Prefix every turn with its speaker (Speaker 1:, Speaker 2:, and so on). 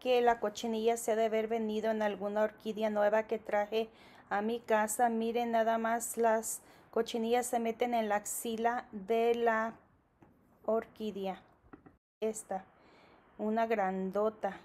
Speaker 1: que la cochinilla se ha de haber venido en alguna orquídea nueva que traje a mi casa. Miren, nada más las cochinillas se meten en la axila de la orquídea. Esta, una grandota.